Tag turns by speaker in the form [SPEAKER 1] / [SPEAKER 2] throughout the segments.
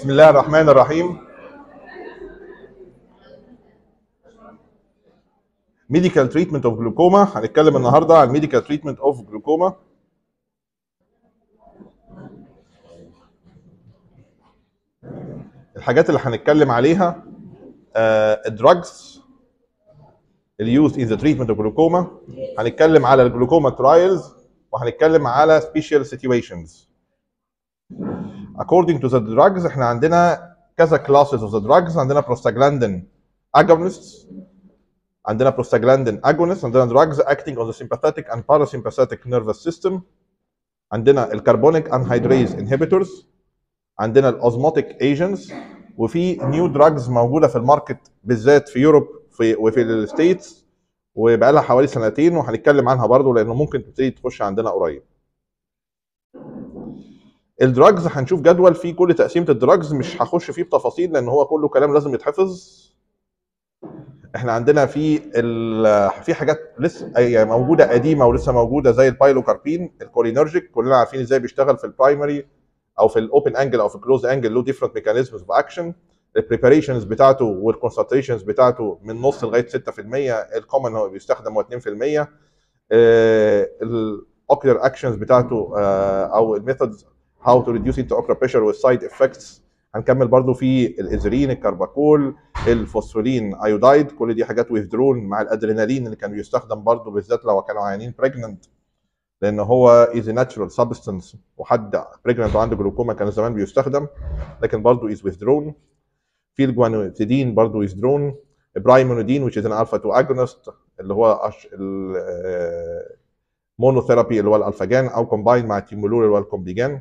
[SPEAKER 1] بسم الله الرحمن الرحيم ميديكال تريتمنت اوف جلوكوما هنتكلم النهارده عن ميديكال تريتمنت اوف جلوكوما الحاجات اللي هنتكلم عليها الدراجز آه، اللي يوز ان ذا تريتمنت اوف جلوكوما هنتكلم على الجلوكوما ترايلز وهنتكلم على سبيشال سيتويشنز according to the drugs احنا عندنا كذا classes of the drugs عندنا prostaglandin agonists عندنا prostaglandin agonists عندنا drugs acting on the sympathetic and parasympathetic nervous system عندنا الكربونيك anhydrase inhibitors عندنا الاوزموتيك agents وفي نيو دراجز موجوده في الماركت بالذات في يوروب في وفي الستيتس وبقى لها حوالي سنتين وهنتكلم عنها برضو لانه ممكن تبتدي تخش عندنا قريب الدراجز هنشوف جدول فيه كل تقسيمه الدراجز مش هخش فيه بتفاصيل لان هو كله كلام لازم يتحفظ احنا عندنا في في حاجات لسه يعني موجوده قديمه ولسه موجوده زي البايلوكاربين الكولينرجيك كلنا عارفين ازاي بيشتغل في البرايمري او في الاوبن انجل او في الكلوز انجل له ديفرنت ميكانيزمز اوف اكشن البريباريشنز بتاعته والكونسنتريشنز بتاعته من نص لغايه 6% الكومن هو بيستخدم هو 2% الاوكيلر اكشنز بتاعته آه، او الميثودز how to reduce intraocular pressure والسايد افكتس هنكمل برضو في الازرين الكرباكول الفوسفورين ايودايد كل دي حاجات ويفدرون مع الادرينالين اللي كان بيستخدم برضو بالذات لو كانوا عيانين بريجننت لان هو از ناتشرال سبستنس وحد بريجننت وعنده جلوكوما كان زمان بيستخدم لكن برضو از ويفدرون في الجوانوتيدين برضو ويفدرون برايمونودين which is an alpha 2 agonist اللي هو أش... المونوثيرابي آه، اللي هو الالفاجان او كومباين مع التيمولول اللي هو الكومبيجان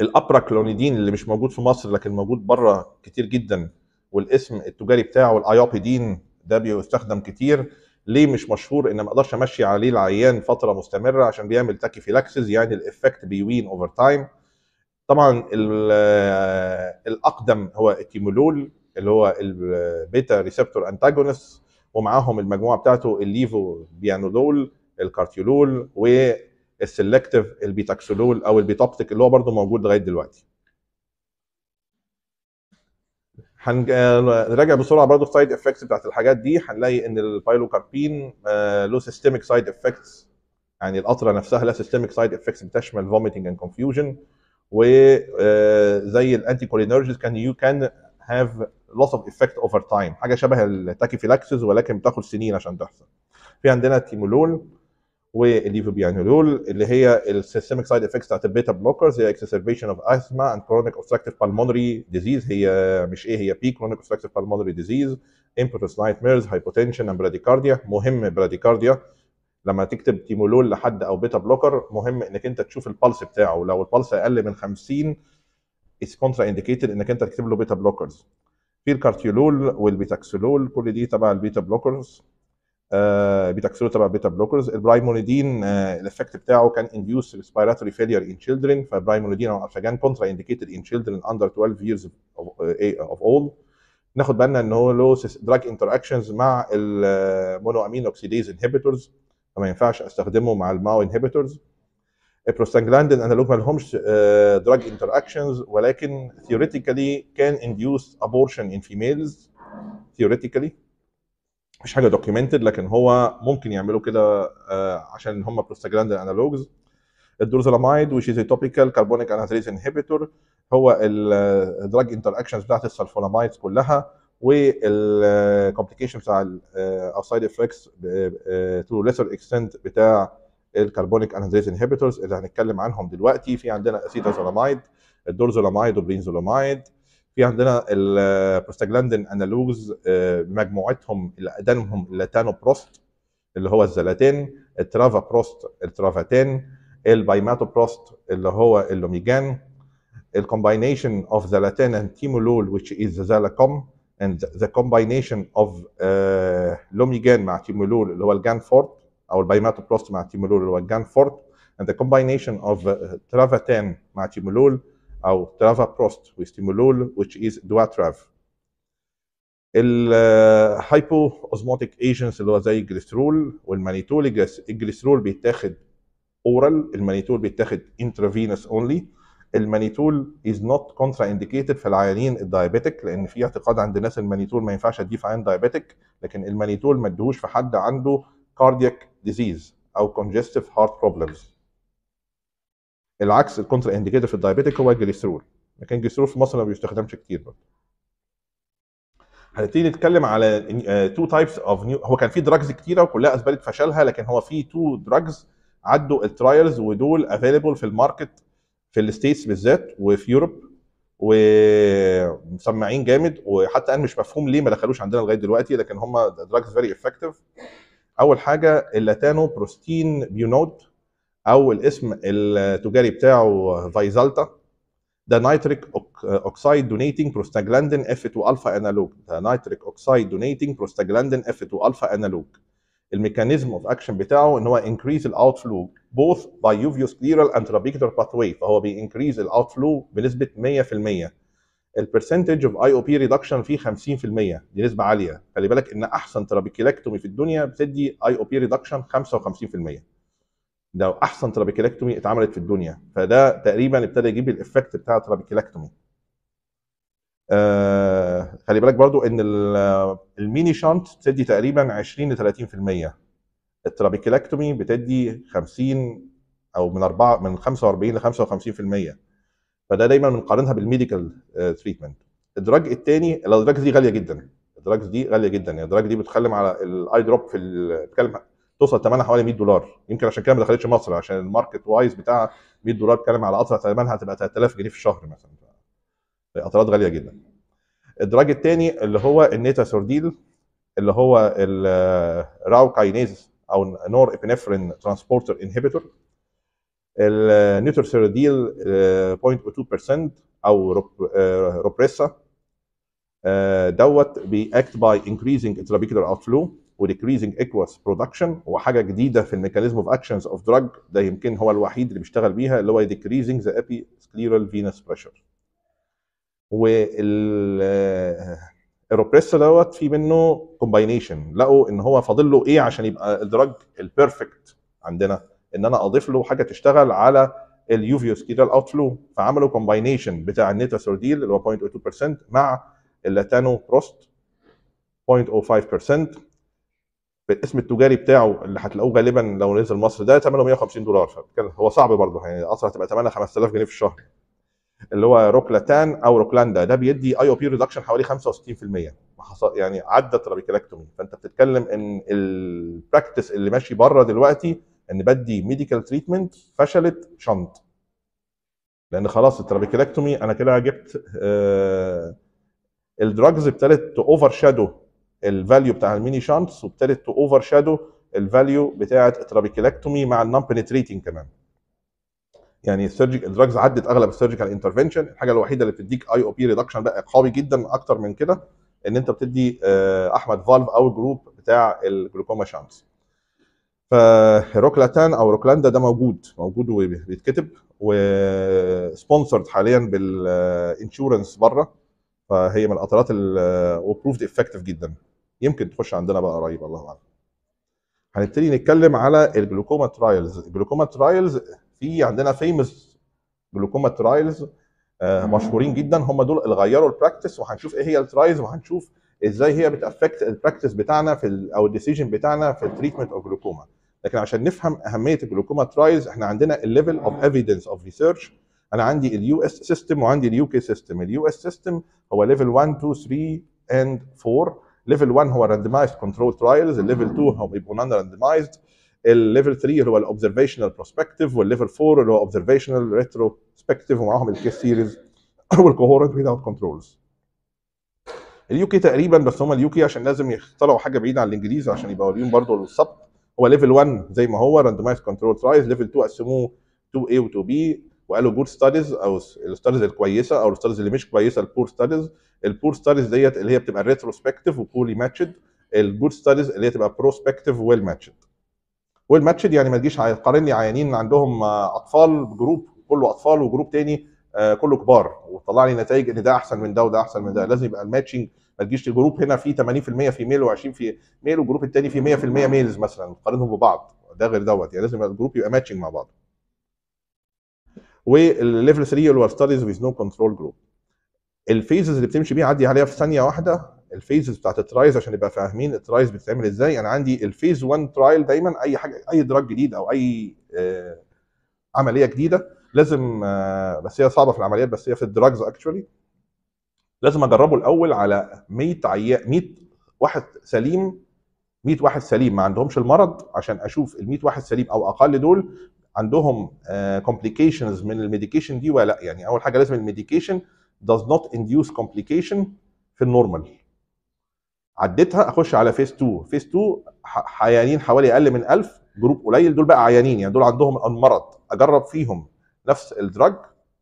[SPEAKER 1] الابراكلونيدين اللي مش موجود في مصر لكن موجود بره كتير جدا والاسم التجاري بتاعه الايوبيدين ده بيستخدم كتير ليه مش مشهور ان ما اقدرش امشي عليه العيان فتره مستمره عشان بيعمل فيلاكسز يعني الايفكت بيوين اوفر تايم طبعا آه، الاقدم هو التيمولول اللي هو البيتا ريسبتور انتاجونست ومعاهم المجموعه بتاعته الليفو بيانودول الكارتيولول و السلكتيف البيتاكسولول او البيتوبتيك اللي هو برضه موجود لغايه دلوقتي هنراجع بسرعه برضه السايد افكتس بتاعت الحاجات دي هنلاقي ان البايلوكاربين له سيستميك سايد افكتس يعني القطره نفسها لها سيستميك سايد افكتس بتشمل فوميتنج اند كونفيوجن وزي الانتي كولينرجيز كان يو كان هاف لوس اوف افكت اوفر تايم حاجه شبه التاكيفيلاكسس ولكن بتاخد سنين عشان تحصل في عندنا التيمولول والليفوبيانولول اللي هي السيستميك سايد افكتس بتاعت البيتا بلوكرز هي exacerbation اوف asthma اند كرونيك اوستراكتيف بالمونري ديزيز هي مش ايه هي بي كرونيك اوستراكتيف بالمونري ديزيز امبوتس نايت ميرز هايبوتنشن اند براديكارديا مهم براديكارديا لما تكتب تيمولول لحد او بيتا بلوكر مهم انك انت تشوف البلس بتاعه لو البلس اقل من 50 اتس كونترا انديكيتد انك انت تكتب له بيتا بلوكرز في الكارتيولول والبيتاكسولول كل دي تبع البيتا بلوكرز آه، بيتكسروا تبع بيتا بلوكرز البرايمونيدين آه، الافكت بتاعه كان انديوس ريسبيراتوري فيلير ان تشيلدرن فالبرايمونيدين او الفاجان كونترا انديكيتد ان تشيلدرن اندر 12 ييرز اوف old ناخد بالنا ان هو لو دراج انتراكشنز مع المونو امين اوكسيديز انهبيتورز فما ينفعش استخدمه مع الماو انهبيتورز البروستاجلاندين انالوج ما لهمش دراج انتراكشنز ولكن ثيوريتيكالي كان انديوس ابورشن ان فيميلز ثيوريتيكالي مفيش حاجه دوكيومنتد لكن هو ممكن يعملوا كده آه، عشان هم بروستاجلاند انالوجز الدورزلامايد وشيز توبيكال a انهيدريز carbonic anhydrase هو الدراج اكشنز بتاعت السلفونامايدز كلها والكومبليكيشن بتاع الاوسايد افكتس تو ليسر اكستنت بتاع الكربونيك انهيدريز انهبيتورز اللي هنتكلم عنهم دلوقتي في عندنا اسيتازولامايد الدورزولامايد وبرينزولامايد في عندنا البروستاجلاندين انالوجز آه، مجموعتهم ادانهم اللاتانو بروست اللي هو الزلاتين الترافا بروست الترافاتين البايماتو بروست اللي هو اللوميجان الكومباينيشن اوف زلاتين اند تيمولول which is زالاكوم and the combination of uh, آه، لوميجان مع تيمولول اللي هو الجانفورت او البايماتو بروست مع تيمولول اللي هو الجانفورت and the combination of uh, آه، ترافاتين مع تيمولول او ترافابروست وستيمولول which is دواتراف الهايبو اوزموتيك ايجنتس اللي هو زي الجليسترول والمانيتول الجليسترول بيتاخد اورال المانيتول بيتاخد انترافينوس اونلي المانيتول از نوت كونترا انديكيتد في العيانين الدايابيتك لان في اعتقاد عند الناس المانيتول ما ينفعش اديه في عيان دايابيتك لكن المانيتول ما ادهوش في حد عنده كاردياك ديزيز او كونجستيف هارت بروبلمز العكس الكونتر انديكيتور في الدايابيتيك هو الجليسرول لكن الجليسترول في مصر ما بيستخدمش كتير برضه هنبتدي نتكلم على تو تايبس اوف نيو هو كان في دراجز كتيره وكلها اثبتت فشلها لكن هو في تو دراجز عدوا الترايلز ودول افيلبل في الماركت في الستيتس بالذات وفي يوروب ومسمعين جامد وحتى انا مش مفهوم ليه ما دخلوش عندنا لغايه دلوقتي لكن هم دراجز فيري افكتيف اول حاجه اللاتانو بروستين بيونود او الاسم التجاري بتاعه فايزالتا ده نيتريك اوكسايد دونيتنج بروستاجلاندين اف 2 الفا انالوج ده نيتريك اوكسايد دونيتنج بروستاجلاندين اف 2 الفا انالوج الميكانيزم اوف اكشن بتاعه ان هو انكريز الاوت فلو بوث باي يوفيوس كليرال اند ترابيكتر باثوي فهو بينكريز الاوت فلو بنسبه 100% البرسنتج اوف اي او بي ريدكشن فيه 50% دي نسبه عاليه خلي بالك ان احسن ترابيكيلاكتومي في الدنيا بتدي اي او بي ريدكشن 55% لو احسن ترابيكيلاكتومي اتعملت في الدنيا فده تقريبا ابتدى يجيب الافكت بتاع الترابيكيلاكتومي آه خلي بالك برضو ان الميني شانت بتدي تقريبا 20 ل 30% الترابيكيلاكتومي بتدي 50 او من 4 من 45 ل 55% فده دايما بنقارنها بالميديكال تريتمنت آه، الدراج الثاني الدراج دي غاليه جدا الدراجز دي غاليه جدا يعني الدراج دي بتتكلم على الاي دروب في بتتكلم توصل ثمنها حوالي 100 دولار يمكن عشان كده ما دخلتش مصر عشان الماركت وايز بتاعها 100 دولار اتكلم على قطره ثمنها هتبقى 3000 جنيه في الشهر مثلا قطرات غاليه جدا الدراج الثاني اللي هو النيتا سورديل اللي هو الراو كاينيز او نور ابنفرين ترانسبورتر انهبيتور النيتر سيروديل 0.2% آه، او آه، روبريسا آه، دوت بيأكت باي انكريزنج اوت فلو وديكريزنج اكواس برودكشن وحاجه جديده في الميكانيزم اوف اكشنز اوف دراج ده يمكن هو الوحيد اللي بيشتغل بيها اللي هو ديكريزنج ذا ابي سكليرال فينس بريشر وال الروبريسور دوت في منه كومباينيشن لقوا ان هو فاضل له ايه عشان يبقى الدراج البيرفكت عندنا ان انا اضيف له حاجه تشتغل على اليوفيوس اليوفيو سكيرال فلو فعملوا كومباينيشن بتاع النيتاسورديل اللي هو 0.02% مع اللاتانو بروست 0.05% بالاسم التجاري بتاعه اللي هتلاقوه غالبا لو نزل مصر ده ثمنه 150 دولار فبتكلم هو صعب برضه يعني اصلا هتبقى ثمنها 5000 جنيه في الشهر اللي هو روكلاتان او روكلاندا ده بيدي اي او بي ريدكشن حوالي 65% يعني عدى ترابيكلاكتومي فانت بتتكلم ان البراكتس اللي ماشي بره دلوقتي ان بدي ميديكال تريتمنت فشلت شنط لان خلاص الترابيكلاكتومي انا كده جبت آه الدراجز ابتدت اوفر شادو الفاليو بتاع الميني شانتس وابتدت تو اوفر شادو الفاليو بتاعه الترابيكيلكتومي مع النون بنتريتنج كمان يعني السيرجيك الدراجز عدت اغلب السيرجيكال انترفنشن الحاجه الوحيده اللي بتديك اي او بي ريدكشن بقى قوي جدا اكتر من كده ان انت بتدي آه، احمد فالف او جروب بتاع الجلوكوما شامبس فروكلاتان او روكلاندا ده موجود موجود وبيتكتب وسبونسرد حاليا بالانشورنس آه، بره فهي من القطرات وبروفد افكتيف جدا يمكن تخش عندنا بقى قريب الله اعلم هنبتدي نتكلم على الجلوكوما ترايلز الجلوكوما ترايلز في عندنا فيمس جلوكوما ترايلز آه، مشهورين جدا هم دول اللي غيروا البراكتس وهنشوف ايه هي الترايلز وهنشوف ازاي هي بتافكت البراكتس بتاعنا في او الديسيجن بتاعنا في التريتمنت اوف جلوكوما لكن عشان نفهم اهميه الجلوكوما ترايلز احنا عندنا الليفل اوف ايفيدنس اوف ريسيرش انا عندي اليو اس سيستم وعندي اليو كي سيستم اليو اس سيستم هو ليفل 1 2 3 اند 4 ليفل 1 هو راندمايزد كنترول ترايلز الليفل 2 هم يبقوا نون راندمايزد الليفل 3 اللي هو الاوبزرفيشنال بروسبكتيف والليفل 4 اللي هو اوبزرفيشنال ريتروسبكتيف ومعاهم الكيس سيريز والكوهورت ويزاوت كنترولز اليو كي تقريبا بس هم اليو كي عشان لازم يخترعوا حاجه بعيده عن الانجليزي عشان يبقوا ليهم برضه السبق هو ليفل 1 زي ما هو راندمايزد كنترول ترايز ليفل 2 قسموه 2 a و 2 b وقالوا جود ستاديز او الستاديز الكويسه او الستاديز اللي مش كويسه البور ستاديز البور ستاديز ديت اللي هي بتبقى ريتروسبكتيف وبولي ماتشد الجود ستاديز اللي هي تبقى بروسبكتيف ويل ماتشد ويل ماتشد يعني ما تجيش تقارن لي عيانين عندهم آه، اطفال جروب كله اطفال وجروب تاني آه، كله كبار وتطلع لي نتائج ان ده احسن من ده وده احسن من ده لازم يبقى الماتشنج ما تجيش الجروب هنا فيه 80% فيميل و20 في ميل والجروب الثاني فيه 100% ميلز مثلا تقارنهم ببعض ده غير دوت يعني لازم الجروب يبقى ماتشنج مع بعض والليفل 3 اللي هو ستاديز ويز نو كنترول جروب الفيزز اللي بتمشي بيها عدي عليها في ثانيه واحده الفيزز بتاعت الترايز عشان نبقى فاهمين الترايز بتتعمل ازاي انا عندي الفيز 1 ترايل دايما اي حاجه اي دراج جديد او اي آه، عمليه جديده لازم آه، بس هي صعبه في العمليات بس هي في الدراجز اكشولي لازم اجربه الاول على 100 عيان 100 واحد سليم 100 واحد سليم ما عندهمش المرض عشان اشوف ال 100 واحد سليم او اقل دول عندهم كومبليكيشنز آه، من الميديكيشن دي ولا لا يعني اول حاجه لازم الميديكيشن does not induce complication في النورمال عديتها اخش على فيس 2 فيس 2 عيانين حوالي اقل من 1000 جروب قليل دول بقى عيانين يعني دول عندهم المرض اجرب فيهم نفس الدراج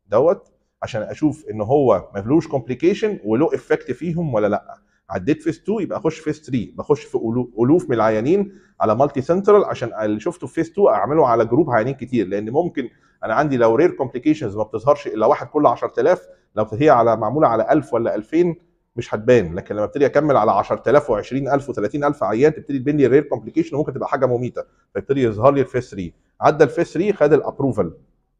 [SPEAKER 1] دوت عشان اشوف ان هو ما فيهوش كومبليكيشن ولو افكت فيهم ولا لا عديت فيس 2 يبقى اخش فيس 3 بخش في الوف من العيانين على مالتي سنترال عشان اللي شفته في فيس 2 اعمله على جروب عيانين كتير لان ممكن انا عندي لو رير كومبليكيشنز ما بتظهرش الا واحد كل 10000 لو هي على معموله على 1000 ولا 2000 مش هتبان لكن لما ابتدي اكمل على 10000 و20000 و30000 عيان تبتدي تبين لي الرير كومبليكيشن وممكن تبقى حاجه مميته فيبتدي يظهر لي الفيس 3 عدى الفيس 3 خد الابروفل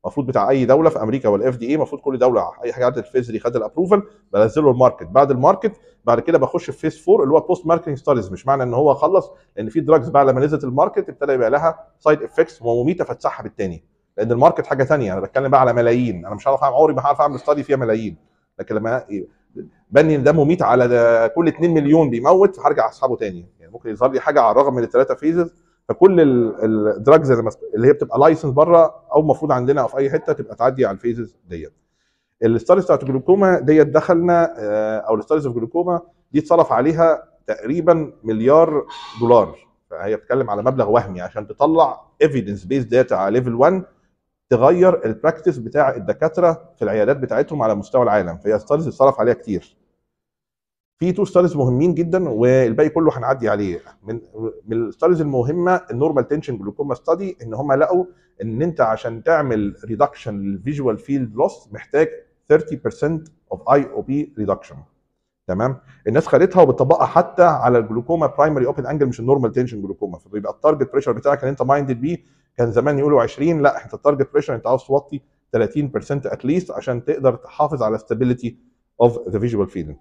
[SPEAKER 1] المفروض بتاع اي دوله في امريكا والاف دي اي المفروض كل دوله اي حاجه عدت الفيز 3 خد الابروفل بنزله الماركت بعد الماركت بعد كده بخش في فيز 4 اللي هو بوست ماركتنج ستاديز مش معنى ان هو خلص لان في دراجز بقى لما نزلت الماركت ابتدى يبقى لها سايد افكتس ومميته فاتسحبت الثاني لان الماركت حاجه ثانيه انا بتكلم بقى على ملايين انا مش هعرف عمري ما هعرف اعمل ستادي فيها ملايين لكن لما بني دمه ميت على كل 2 مليون بيموت هرجع اسحبه تاني يعني ممكن يظهر لي حاجه على الرغم من الثلاثه فيزز فكل الدراجز اللي هي بتبقى لايسنس بره او المفروض عندنا او في اي حته تبقى تعدي على الفيزز ديت الستاريز بتاعت الجلوكوما ديت دخلنا آه، او الستاريز اوف جلوكوما دي اتصرف عليها تقريبا مليار دولار فهي بتتكلم على مبلغ وهمي عشان تطلع ايفيدنس بيس داتا على ليفل 1 تغير البراكتس بتاع الدكاتره في العيادات بتاعتهم على مستوى العالم فهي ستاديز اتصرف عليها كتير في تو ستاديز مهمين جدا والباقي كله هنعدي عليه من من الستاديز المهمه النورمال تنشن جلوكوما ستادي ان هم لقوا ان انت عشان تعمل ريدكشن للفيجوال فيلد لوس محتاج 30% اوف اي او بي ريدكشن تمام الناس خدتها وبتطبقها حتى على الجلوكوما برايمري اوبن انجل مش النورمال تنشن جلوكوما فبيبقى التارجت بريشر بتاعك اللي انت مايندد بيه كان زمان يقولوا 20 لا انت التارجت بريشر انت عاوز توطي 30% اتليست عشان تقدر تحافظ على ستابيليتي اوف ذا فيجوال feeling.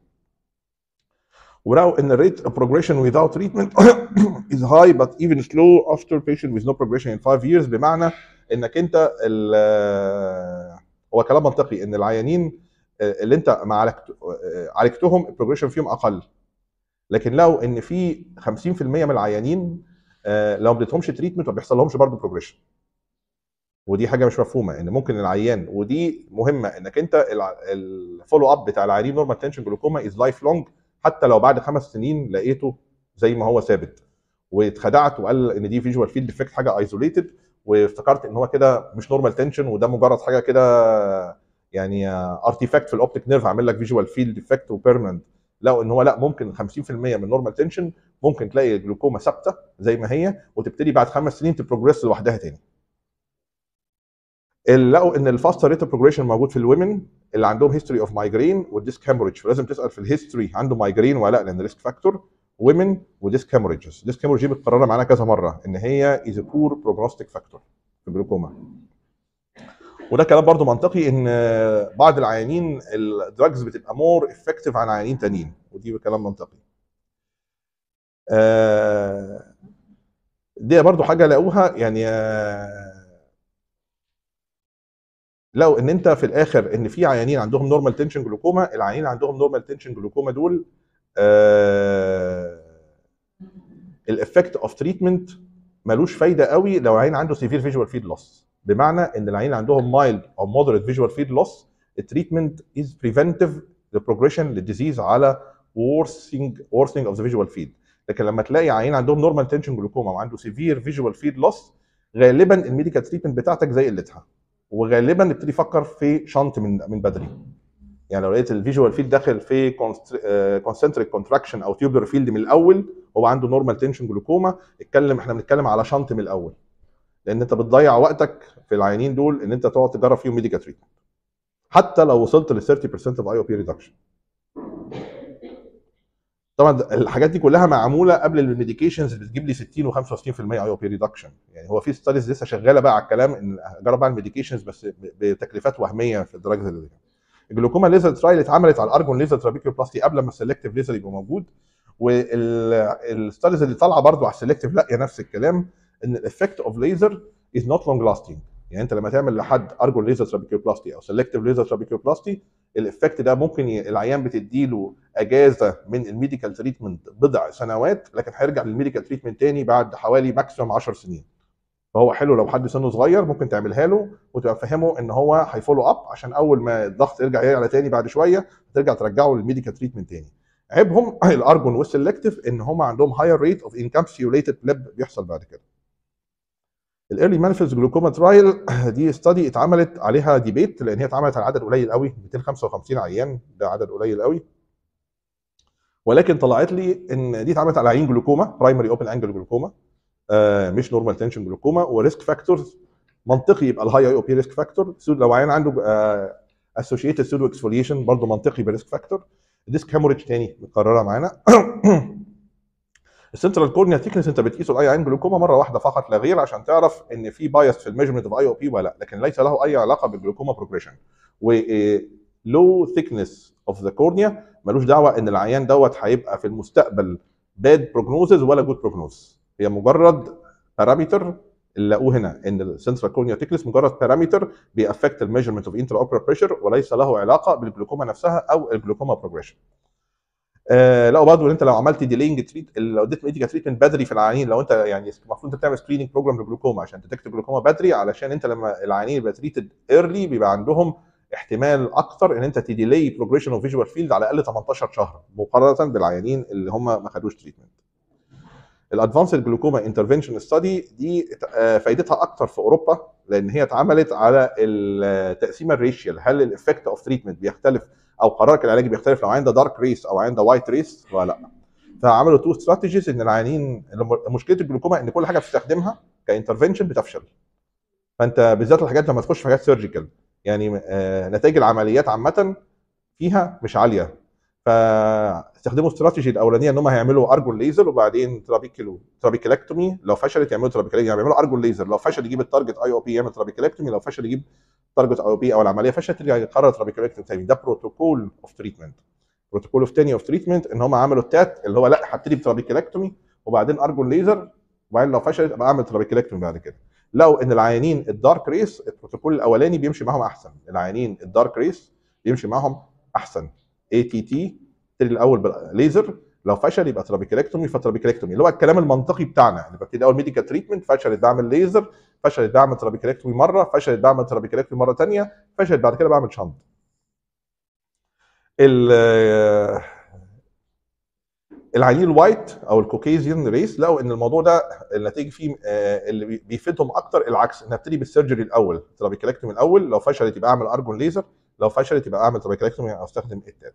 [SPEAKER 1] ولو ان الريت بروجريشن progression without تريتمنت از هاي بات ايفن سلو افتر patient with نو progression in 5 ييرز بمعنى انك انت آه، هو كلام منطقي ان العيانين آه، اللي انت ما عالجت آه، عالجتهم البروجريشن فيهم اقل لكن لو ان في 50% من العيانين آه، لو ما اديتهمش تريتمنت ما بيحصلهمش برضه بروجريشن ودي حاجه مش مفهومه ان ممكن العيان ودي مهمه انك انت الفولو اب بتاع العيانين نورمال تنشن جلوكوما از لايف لونج حتى لو بعد خمس سنين لقيته زي ما هو ثابت واتخدعت وقال ان دي فيجوال فيلد افكت حاجه ايزوليتد وافتكرت ان هو كده مش نورمال تنشن وده مجرد حاجه كده يعني ارتيفاكت في الاوبتيك نيرف عامل لك فيجوال فيلد افكت وبيرمنت لو ان هو لا ممكن 50% من نورمال تنشن ممكن تلاقي الجلوكوما ثابته زي ما هي وتبتدي بعد خمس سنين تبروجريس لوحدها تاني لقوا ان الفاست ريت بروجريشن موجود في الومن اللي عندهم هيستوري اوف مايجرين والديسك هيموريج فلازم تسال في الهيستوري عنده مايجرين ولا لا لان ريسك فاكتور ومن وديسك هيموريجز ديسك هيموريج دي متكرره معانا كذا مره ان هي از بور بروجنوستيك فاكتور في الجلوكوما وده كلام برضو منطقي ان بعض العيانين الدراجز بتبقى مور افكتيف عن عيانين تانيين ودي كلام منطقي آه، دي برضو حاجه لقوها يعني آه، لو ان انت في الاخر ان في عيانين عندهم نورمال تنشن جلوكوما العيانين عندهم نورمال تنشن جلوكوما دول الافكت اوف تريتمنت ملوش فايده قوي لو عين عنده سيفير فيجوال فيد لوس بمعنى ان العين عندهم مايلد او مودريت فيجوال فيد لوس التريتمنت از بريفنتيف ذا بروجريشن للديزيز على وورسينج وورسينج اوف ذا فيجوال فيد لكن لما تلاقي عيان عندهم نورمال تنشن جلوكوما وعنده سيفير فيجوال فيد لوس غالبا الميديكال تريتمنت بتاعتك زي قلتها وغالبا نبتدي نفكر في شنط من من بدري يعني لو لقيت الفيجوال فيلد داخل في كونسنتريك كونتراكشن آه، او تيوبلر فيلد من الاول هو عنده نورمال تنشن جلوكوما اتكلم احنا بنتكلم على شنط من الاول لان انت بتضيع وقتك في العيانين دول ان انت تقعد تجرب فيهم ميديكال تريتمنت حتى لو وصلت لل 30% اوف اي او بي ريدكشن طبعا الحاجات دي كلها معموله قبل الميديكيشنز اللي بتجيب لي 60 و65% اي او بي ريدكشن يعني هو في ستاديز لسه شغاله بقى على الكلام ان جرب بقى الميديكيشنز بس بتكلفات وهميه في الدراجز اللي الجلوكوما ليزر ترايل اتعملت على الارجون ليزر ترابيكيو بلاستي قبل ما السلكتيف ليزر يبقى موجود والستاديز اللي طالعه برضو على السلكتيف يا نفس الكلام ان الافكت اوف ليزر از نوت لونج لاستنج يعني انت لما تعمل لحد ارجون ليزر ترابيكيو بلاستي او سلكتيف ليزر ترابيكيو بلاستي الافكت ده ممكن العيان بتديله اجازه من الميديكال تريتمنت بضع سنوات لكن هيرجع للميديكال تريتمنت تاني بعد حوالي ماكسيموم 10 سنين فهو حلو لو حد سنه صغير ممكن تعملها له وتبقى فاهمه ان هو هيفولو اب عشان اول ما الضغط يرجع يعلى تاني بعد شويه ترجع ترجعه للميديكال تريتمنت تاني عيبهم الارجون والسلكتيف ان هم عندهم هاير ريت اوف انكابسيوليتد بليب بيحصل بعد كده الايرلي مانيفست جلوكوما ترايل دي ستادي اتعملت عليها ديبيت لان هي اتعملت على عدد قليل قوي 255 عيان ده عدد قليل قوي ولكن طلعت لي ان دي اتعملت على عين جلوكوما برايمري اوبن انجل جلوكوما مش نورمال تنشن جلوكوما وريسك فاكتورز منطقي يبقى الهاي اي او بي ريسك فاكتور لو عيان عنده اسوشيتد سودو اكسفوليشن برضه منطقي بريسك فاكتور ديسك هيموريج تاني متكرره معانا السنترال كورنيا ثيكنس انت بتقيسه لاي عين جلوكوما مره واحده فقط لا غير عشان تعرف ان في بايس في الميجرمنت اوف اي او بي ولا لكن ليس له اي علاقه بالجلوكوما بروجريشن ولو ثيكنس اوف ذا كورنيا ملوش دعوه ان العيان دوت هيبقى في المستقبل باد بروجنوزز ولا جود بروجنوز هي مجرد بارامتر اللي لقوه هنا ان السنترال كورنيا تكنس مجرد بارامتر بيأفكت الميجرمنت اوف انتر اوبرا بريشر وليس له علاقه بالجلوكوما نفسها او الجلوكوما بروجريشن آه، لا وبرضه ان انت لو عملت ديلينج تريت لو اديت ميديكا تريتمنت بدري في العيانين لو انت يعني المفروض انت بتعمل سكريننج بروجرام للجلوكوما عشان تديكت الجلوكوما بدري علشان انت لما العيانين يبقى تريتد ايرلي بيبقى عندهم احتمال اكتر ان انت تديلي بروجريشن اوف فيجوال فيلد على الاقل 18 شهر مقارنه بالعيانين اللي هم ما خدوش تريتمنت الادفانسد جلوكوما انترفنشن ستادي دي آه، فايدتها اكتر في اوروبا لان هي اتعملت على التقسيمه آه، الريشيال هل الايفكت اوف تريتمنت بيختلف او قرارك العلاجي بيختلف لو عنده دارك ريس او عنده وايت ريس ولا لا فعملوا تو استراتيجيز ان العيانين مشكله الجلوكوما ان كل حاجه بتستخدمها كانترفنشن بتفشل فانت بالذات الحاجات لما تخش في حاجات سيرجيكال يعني آه، نتائج العمليات عامه فيها مش عاليه فاستخدموا استراتيجي الاولانيه ان هم هيعملوا ارجون ليزر وبعدين ترابيكلو ترابيكلكتومي لو فشلت يعملوا ترابيكيلكتومي يعني بيعملوا ارجون ليزر لو فشل يجيب التارجت اي او بي يعمل ترابيكلكتومي لو فشل يجيب تارجت اي او بي او العمليه فشلت يرجع يقرر ترابيكلكتومي تاني ده بروتوكول اوف تريتمنت بروتوكول اوف تاني اوف تريتمنت ان هم عملوا التات اللي هو لا هبتدي بترابيكلكتومي وبعدين ارجون ليزر وبعدين لو فشلت ابقى اعمل ترابيكلكتومي بعد كده لو ان العيانين الدارك ريس البروتوكول الاولاني بيمشي معاهم احسن العيانين الدارك ريس بيمشي معاهم احسن اي تي تي ابتدي الاول بالليزر لو فشل يبقى ترابيكلكتومي فترابيكلكتومي اللي هو الكلام المنطقي بتاعنا اللي يعني ببتدي اول ميديكال تريتمنت فشلت بعمل ليزر فشلت بعمل ترابيكلكتومي مره فشلت بعمل ترابيكلكتومي مره ثانيه فشلت بعد كده بعمل شنط العينين الوايت او الكوكيزيان ريس لقوا ان الموضوع ده النتيجه فيه آه، اللي بيفيدهم اكتر العكس ان ابتدي بالسيرجري الاول ترابيكلكتومي الاول لو فشلت يبقى اعمل ارجون ليزر لو فشلت يبقى اعمل تراكيلاكتومي يعني او استخدم التاب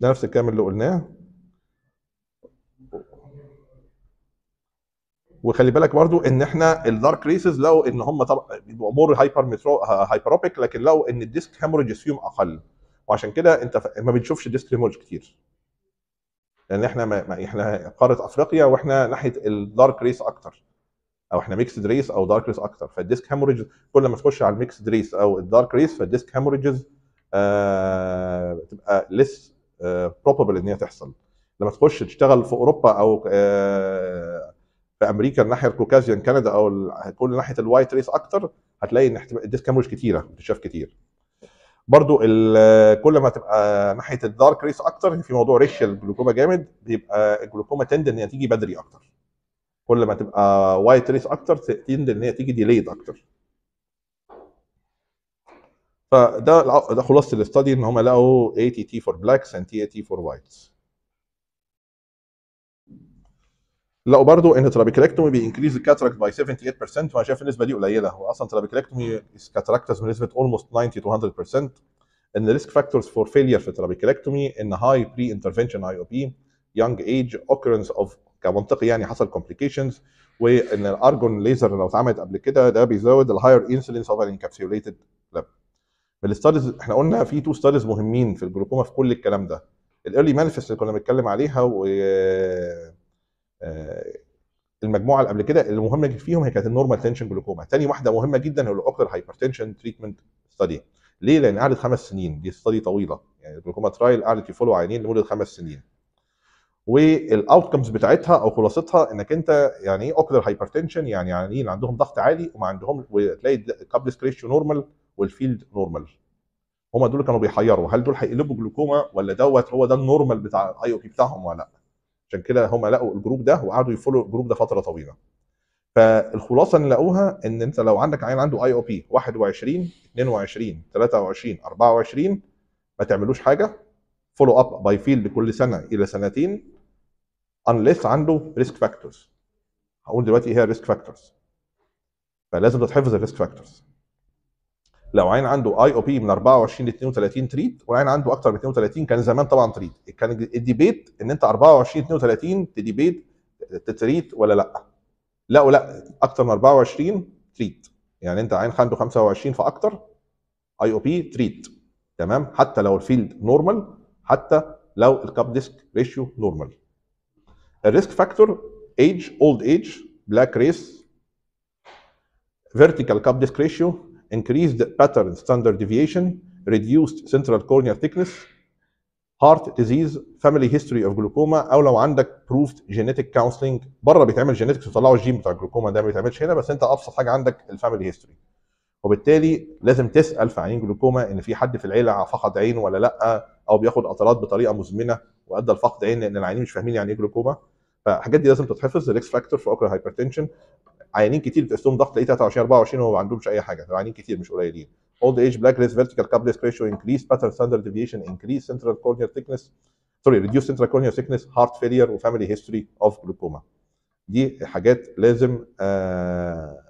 [SPEAKER 1] نفس الكلام اللي قلناه وخلي بالك برضو ان احنا الدارك ريسز لو ان هم طبعا بيبقوا مور هايبر مترو هايبروبيك لكن لو ان الديسك هيموريج فيهم اقل وعشان كده انت ما بنشوفش ديسك هيموريج كتير لان احنا ما احنا قاره افريقيا واحنا ناحيه الدارك ريس اكتر او احنا ميكسد ريس او دارك ريس اكتر فالديسك هاموريجز كل ما تخش على الميكسد ريس او الدارك ريس فالديسك هيموريجز آه تبقى ليس بروبابل آه، ان هي تحصل لما تخش تشتغل في اوروبا او آه في امريكا الناحيه الكوكازيان كندا او كل ناحيه الوايت ريس اكتر هتلاقي ان الديسك هاموريج كتيره بتتشاف كتير برضو كل ما تبقى ناحيه الدارك ريس اكتر في موضوع ريشيال جلوكوما جامد بيبقى الجلوكوما تند ان هي تيجي بدري اكتر كل ما تبقى وايت ريس اكتر تندل ان هي تيجي ديليد اكتر فده ده خلاصه الاستادي ان هم لقوا اي تي تي فور بلاكس اند تي اي تي فور وايتس لقوا برضو ان الترابيكلكتومي بينكريز الكاتراكت باي 78% وانا شايف النسبه دي قليله هو اصلا ترابيكلكتومي كاتراكتس بنسبه اولموست 90 تو 100% ان ريسك فاكتورز فور فيلير في ترابيكلكتومي ان هاي بري انترفنشن اي او بي يونج ايج اوكرنس اوف كمنطقي يعني حصل كومبليكيشنز وان الارجون ليزر لو اتعملت قبل كده ده بيزود الهاير انسولين سوفر الانكابسيوليتد ليفل الستاديز احنا قلنا في تو ستاديز مهمين في الجلوكوما في كل الكلام ده الايرلي مانيفست اللي كنا بنتكلم عليها و آه، آه، المجموعه اللي قبل كده اللي فيهم هي كانت النورمال تنشن جلوكوما تاني واحده مهمه جدا هي الاوكلر هايبرتنشن تريتمنت ستادي ليه لان قعدت خمس سنين دي ستادي طويله يعني الجلوكوما ترايل قعدت يفولو عينين لمده خمس سنين والاوت كومز بتاعتها او خلاصتها انك انت يعني ايه اوكلر هايبرتنشن يعني يعني إيه، عندهم ضغط عالي وما عندهم وتلاقي الكابلس ريشيو نورمال والفيلد نورمال هم دول كانوا بيحيروا هل دول هيقلبوا جلوكوما ولا دوت هو ده النورمال بتاع الاي او بي بتاعهم ولا لا عشان كده هم لقوا الجروب ده وقعدوا يفولوا الجروب ده فتره طويله فالخلاصه اللي لقوها ان انت لو عندك عيان عنده اي او بي 21 22 23 24 ما تعملوش حاجه فولو اب باي فيلد كل سنه الى سنتين unless عنده ريسك فاكتورز هقول دلوقتي ايه هي الريسك فاكتورز فلازم تتحفظ الريسك فاكتورز لو عين عنده اي او بي من 24 ل 32 تريد وعين عنده اكتر من 32 كان زمان طبعا تريد كان الديبيت ان انت 24 32 تديبيت تتريد ولا لا لا ولا اكتر من 24 تريد يعني انت عين عنده 25 فاكتر اي او بي تريد تمام حتى لو الفيلد نورمال حتى لو الكاب ديسك ريشيو نورمال الريسك فاكتور ايج اولد ايج بلاك ريس vertical cup disc ratio increased pattern standard deviation reduced central corneal thickness heart disease family history of glaucoma او لو عندك proved genetic counseling بره بيتعمل جينيتكس وطلعوا الجين بتاع الجلوكوما ده ما بيتعملش هنا بس انت ابسط حاجه عندك الفاميلي هيستوري وبالتالي لازم تسال في عينين جلوكوما ان في حد في العيله فقد عين ولا لا او بياخد قطرات بطريقه مزمنه وادى لفقد عين لان العينين مش فاهمين يعني ايه جلوكوما فالحاجات دي لازم تتحفظ الريكس فاكتور في اوكر هايبرتنشن عيانين كتير بتقيس لهم ضغط تلاقي 23 24 وما عندهمش اي حاجه عيانين كتير مش قليلين اولد ايج بلاك ريس فيرتيكال كاب ريس ريشيو انكريس باترن ستاندرد ديفيشن انكريس سنترال كورنيال ثيكنس سوري ريديوس سنترال كورنيال ثيكنس هارت فيلير وفاميلي هيستوري اوف جلوكوما دي حاجات لازم آه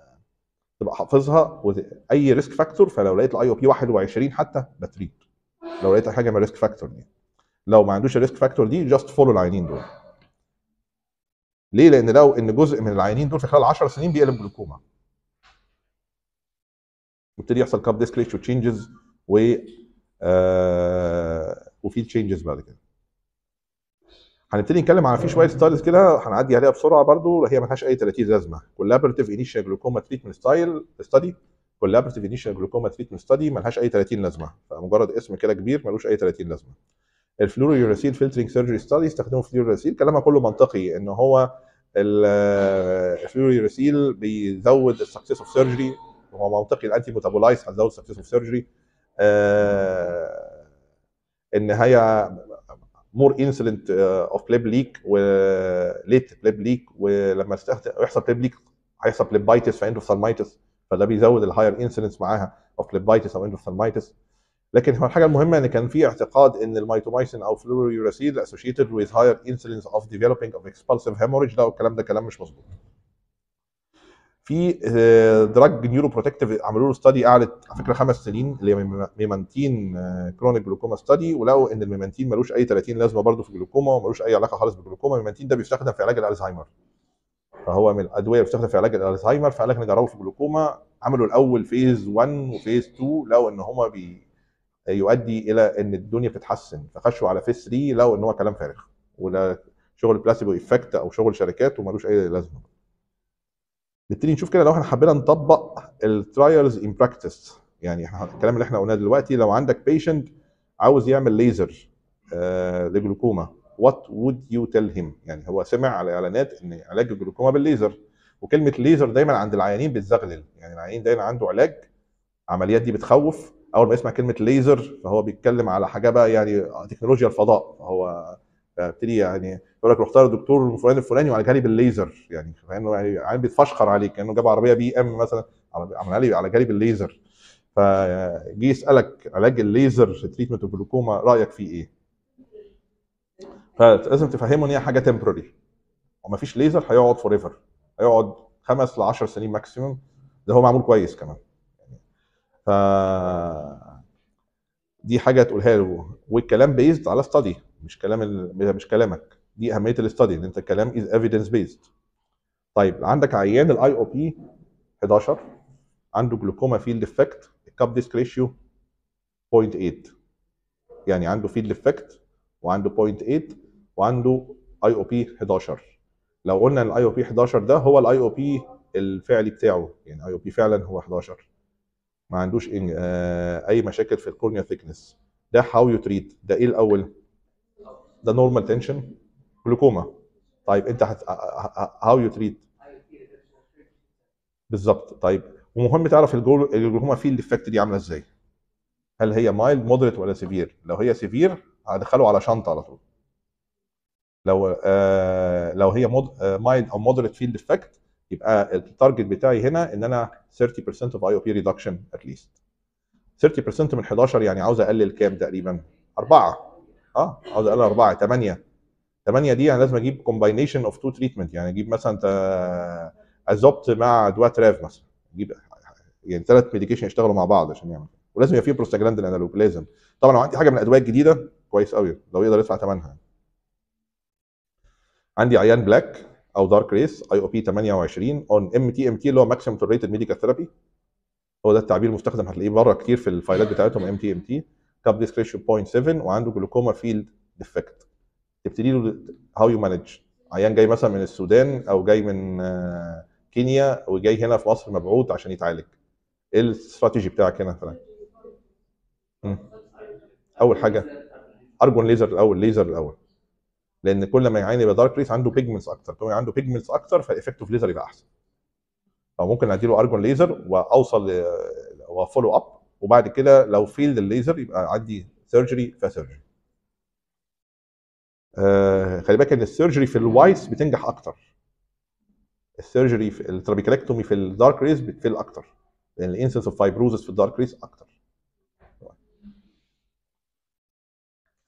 [SPEAKER 1] تبقى حافظها واي ريسك فاكتور فلو لقيت الاي او بي 21 حتى بتريد لو لقيت حاجه من الريسك فاكتور دي لو ما عندوش الريسك فاكتور دي جاست فولو العينين دول ليه؟ لان لو ان جزء من العيانين دول في خلال 10 سنين بيقلب جلوكوما. ويبتدي يحصل كاب ديسك ريشيو تشينجز و آه وفي تشينجز بعد كده. هنبتدي نتكلم على في شويه ستايلز كده هنعدي عليها بسرعه برضو هي ملهاش اي 30 لازمه كولابرتيف انيشال جلوكوما تريتمنت ستايل ستادي كولابرتيف انيشال جلوكوما تريتمنت ستادي ملهاش اي 30 لازمه فمجرد اسم كده كبير ملوش اي 30 لازمه الفلوريوراسيل فلترنج سيرجري ستادي استخدموا فلوريوراسيل كلامها كله منطقي ان هو الفلوريوراسيل بيزود السكسس اوف سيرجري هو منطقي الانتي ميتابولايز هتزود السكسس اوف سيرجري النهايه مور انسلنت اوف بليب ليك وليت بليب ليك ولما يحصل بليب ليك هيحصل بليبايتس فاندوثرمايتس فده بيزود الهاير انسلنس معاها اوف بليبايتس او اندوثرمايتس لكن هو الحاجه المهمه ان كان في اعتقاد ان الميتومايسين او فلورويوراسيل اسوشيتد with higher incidence of developing of expulsive hemorrhage ده الكلام ده كلام مش مظبوط. في دراج نيورو بروتكتيف عملوا له ستادي قعدت على فكره خمس سنين اللي هي ميمانتين كرونيك جلوكوما ستادي ولقوا ان الميمانتين ملوش اي 30 لازمه برضه في الجلوكوما وملوش اي علاقه خالص بالجلوكوما الميمانتين ده بيستخدم في علاج الالزهايمر. فهو من الادويه اللي بتستخدم في علاج الالزهايمر فقال لك نجربه في الجلوكوما عملوا الاول فيز 1 وفيز 2 لقوا ان هما بي يؤدي الى ان الدنيا تتحسن فخشوا على فيس 3 لو ان هو كلام فارغ وده شغل بلاسيبو افكت او شغل شركات وملوش اي لازمه نبتدي نشوف كده لو احنا حبينا نطبق الترايلز ان براكتس يعني احنا الكلام اللي احنا قلناه دلوقتي لو عندك بيشنت عاوز يعمل ليزر آه، لجلوكوما وات وود يو تيل هيم يعني هو سمع على اعلانات ان علاج الجلوكوما بالليزر وكلمه ليزر دايما عند العيانين بتزغلل يعني العيانين دايما عنده علاج العمليات دي بتخوف اول ما يسمع كلمه ليزر فهو بيتكلم على حاجه بقى يعني تكنولوجيا الفضاء فهو ابتدي يعني يقول لك رحت الدكتور الفلاني الفلاني وعالجها لي بالليزر يعني كانه يعني عين بيتفشخر عليك كانه جاب عربيه بي ام مثلا عملها لي على جالي بالليزر فجي يسالك علاج الليزر في تريتمنت الجلوكوما رايك فيه ايه؟ فلازم تفهمه ان هي حاجه وما ومفيش ليزر هيقعد فور ايفر هيقعد خمس ل 10 سنين ماكسيموم ده هو معمول كويس كمان ف دي حاجه تقولها له والكلام بيزد على ستادي مش كلام ال... مش كلامك دي اهميه الاستادي ان انت الكلام از ايفيدنس بيزد طيب عندك عيان الاي او بي 11 عنده جلوكوما فيلد افكت الكاب ديسك ريشيو 0.8 يعني عنده فيلد افكت وعنده 0.8 وعنده اي او بي 11 لو قلنا ان الاي او بي 11 ده هو الاي او بي الفعلي بتاعه يعني اي او بي فعلا هو 11 ما عندوش آه، اي مشاكل في الكورنيا ثيكنس ده هاو يو تريت ده ايه الاول ده نورمال تنشن جلوكوما طيب انت هاو يو تريت بالظبط طيب ومهم تعرف الجلوكوما في الافكت دي عامله ازاي هل هي مايلد مودريت ولا سيفير لو هي سيفير هدخله على شنطه على طول لو آه لو هي مايلد آه، او مودريت فيلد افكت يبقى التارجت بتاعي هنا ان انا 30% of IOP reduction at least 30% من 11 يعني عاوز اقلل كام تقريبا؟ اربعه اه عاوز اقلل اربعه ثمانيه ثمانيه دي انا يعني لازم اجيب كومباينيشن اوف تو تريتمنت يعني اجيب مثلا ازوبت مع دواء تراف مثلا اجيب يعني ثلاث ميديكيشن يشتغلوا مع بعض عشان يعمل ولازم يبقى فيه بروستاجراند انالوج لازم طبعا لو عندي حاجه من الادويه الجديده كويس قوي لو يقدر يدفع ثمنها عندي عيان بلاك او دارك ريس اي او بي 28 اون ام تي ام تي اللي هو ماكسيمم توريتد ميديكال ثيرابي هو ده التعبير المستخدم هتلاقيه بره كتير في الفايلات بتاعتهم ام تي ام تي كاب ديسكريشن 0.7 وعنده جلوكوما فيلد ديفكت تبتدي له هاو يو مانج عيان جاي مثلا من السودان او جاي من آه، كينيا وجاي هنا في مصر مبعوث عشان يتعالج ايه الاستراتيجي بتاعك هنا مثلا اول حاجه ارجون ليزر الاول ليزر الاول لان كل ما العين يبقى دارك ريس عنده بيجمنتس اكتر كل ما عنده بيجمنتس اكتر اوف ليزر يبقى احسن فممكن اديله ارجون ليزر واوصل ل... وفولو اب وبعد كده لو فيلد الليزر يبقى عندي سيرجري فسيرجري آه خلي بالك ان السيرجري في الوايتس بتنجح اكتر السيرجري في الترابيكالكتومي في الدارك ريس بتفيل اكتر لان الانسنس اوف فايبروزس في الدارك ريس اكتر آه.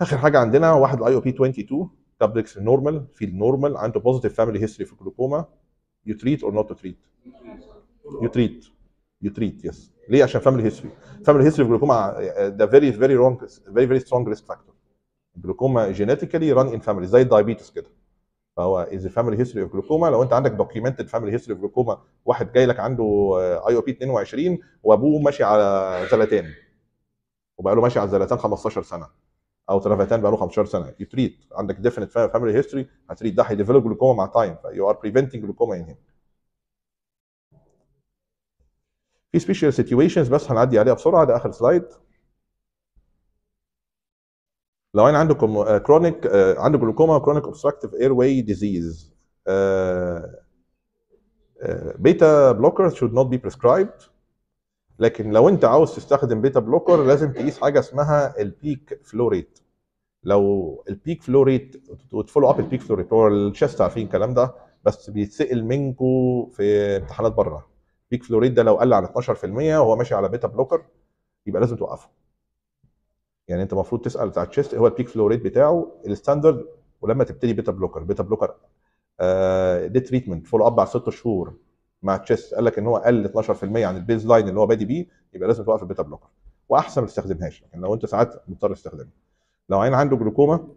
[SPEAKER 1] اخر حاجه عندنا واحد الاي او بي 22 كابلكس نورمال في النورمال عنده بوزيتيف فاميلي هيستوري في جلوكوما يو تريت اور نوت تو تريت يو تريت يو تريت يس ليه عشان فاميلي هيستوري فاميلي هيستوري في جلوكوما ذا فيري فيري رونج فيري فيري سترونج ريسك فاكتور جلوكوما جينيتيكالي ران ان فاميلي زي الدايبيتس كده فهو از فاميلي هيستوري اوف جلوكوما لو انت عندك دوكيومنتد فاميلي هيستوري اوف جلوكوما واحد جاي لك عنده اي او بي 22 وابوه ماشي على زلتان وبقى له ماشي على زلتان 15 سنه او ترافيتان بقاله 15 سنه يو تريت عندك ديفينيت فاميلي هيستوري هتريت ده هيديفلوب جلوكوما مع تايم فيو ار بريفنتنج جلوكوما ان هيم في سبيشال سيتويشنز بس هنعدي عليها بسرعه ده اخر سلايد لو انا عندكم كرونيك آه، آه، عنده جلوكوما كرونيك اوبستراكتيف اير واي ديزيز بيتا بلوكرز شود نوت بي بريسكرايبد لكن لو انت عاوز تستخدم بيتا بلوكر لازم تقيس حاجه اسمها البيك فلو ريت لو البيك فلو ريت وتفولو اب البيك فلو ريت هو الشيست عارفين الكلام ده بس بيتسال منكو في امتحانات بره بيك فلو ريت ده لو قل عن 12% وهو ماشي على بيتا بلوكر يبقى لازم توقفه يعني انت المفروض تسال بتاع الشيست هو البيك فلو ريت بتاعه الستاندرد ولما تبتدي بيتا بلوكر بيتا بلوكر دي تريتمنت فولو اب بعد 6 شهور مع تشيس قال لك ان هو قل 12% عن البيز لاين اللي هو بادي بيه يبقى لازم توقف البيتا بلوكر واحسن ما تستخدمهاش لكن لو انت ساعات مضطر تستخدمها لو عين عنده جلوكوما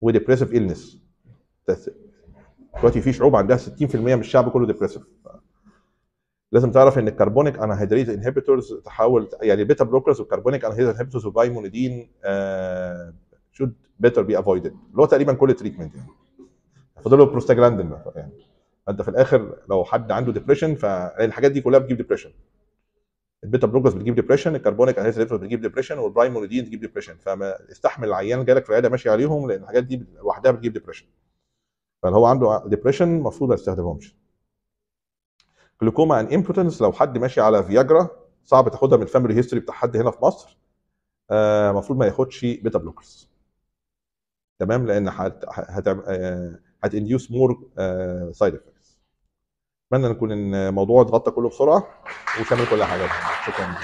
[SPEAKER 1] وديبريسيف إلنس دلوقتي في شعوب عندها 60% من الشعب كله ديبريسيف لازم تعرف ان الكربونيك انهيدريز انهبيتورز تحاول يعني البيتا بلوكرز والكربونيك انهيدريز انهبيتورز والبايمونيدين شود بيتر بي افويدد اللي هو تقريبا كل تريتمنت يعني فضلوا له يعني فانت في الاخر لو حد عنده ديبريشن فالحاجات دي كلها بتجيب ديبريشن البيتا بلوكرز بتجيب ديبريشن الكربونيك انهيدريز بتجيب ديبريشن والبرايمونيدين بتجيب ديبريشن فما استحمل العيان جالك في العياده ماشي عليهم لان الحاجات دي لوحدها بتجيب ديبريشن فلو هو عنده ديبريشن المفروض ما يستخدمهمش جلوكوما ان امبوتنس لو حد ماشي على فياجرا صعب تاخدها من الفاميلي هيستوري بتاع حد هنا في مصر المفروض آه ما ياخدش بيتا بلوكرز تمام لان هت هت هتانديوس مور سايد افكت اتمنى نكون الموضوع اتغطى كله بسرعه وشامل كل حاجه شكرا